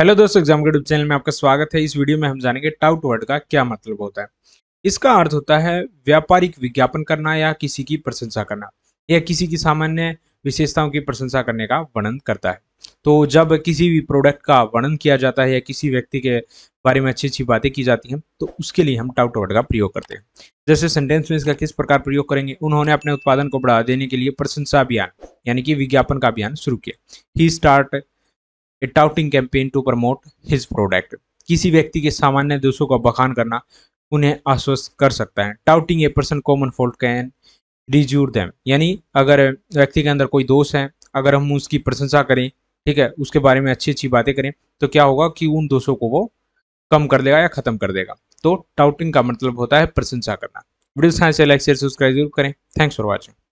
hello दोस्तों exam के YouTube channel में आपका स्वागत है इस वीडियो में हम जानेंगे टाउट वर्ड का क्या मतलब होता है इसका अर्थ होता है व्यापारिक विज्ञापन करना या किसी की प्रशंसा करना या किसी की सामान्य विशेषताओं की प्रशंसा करने का वर्णन करता है तो जब किसी भी प्रोडक्ट का वर्णन किया जाता है या किसी व्यक्ति के बारे में अच्छी अच्छी बातें की जाती हैं तो उसके लिए हम टाउट वर्ड का प्रयोग करते हैं जैसे सेंटेंस में इसका किस प्रकार प्रयोग करेंगे उन्होंने अपने उत्पादन को बढ़ा देने के लिए प्रशंसा अभियान यानी कि विज्ञापन का अभियान शुरू किया ही start a touting campaign to promote his product किसी व्यक्ति के सामान्य दोषों का बखान करना उन्हें आश्वस्त कर सकता है touting a person common fault can reassure them यानी अगर व्यक्ति के अंदर कोई दोष है अगर हम उसकी प्रशंसा करें ठीक है उसके बारे में अच्छी अच्छी बातें करें तो क्या होगा कि उन दोषों को वो कम कर देगा या ख़त्म कर देगा तो टाउटिंग का मतलब होता है प्रशंसा करना वीडियो साइंस से लाइक शेयर सब्सक्राइब जरूर करें थैंक्स फॉर वॉचिंग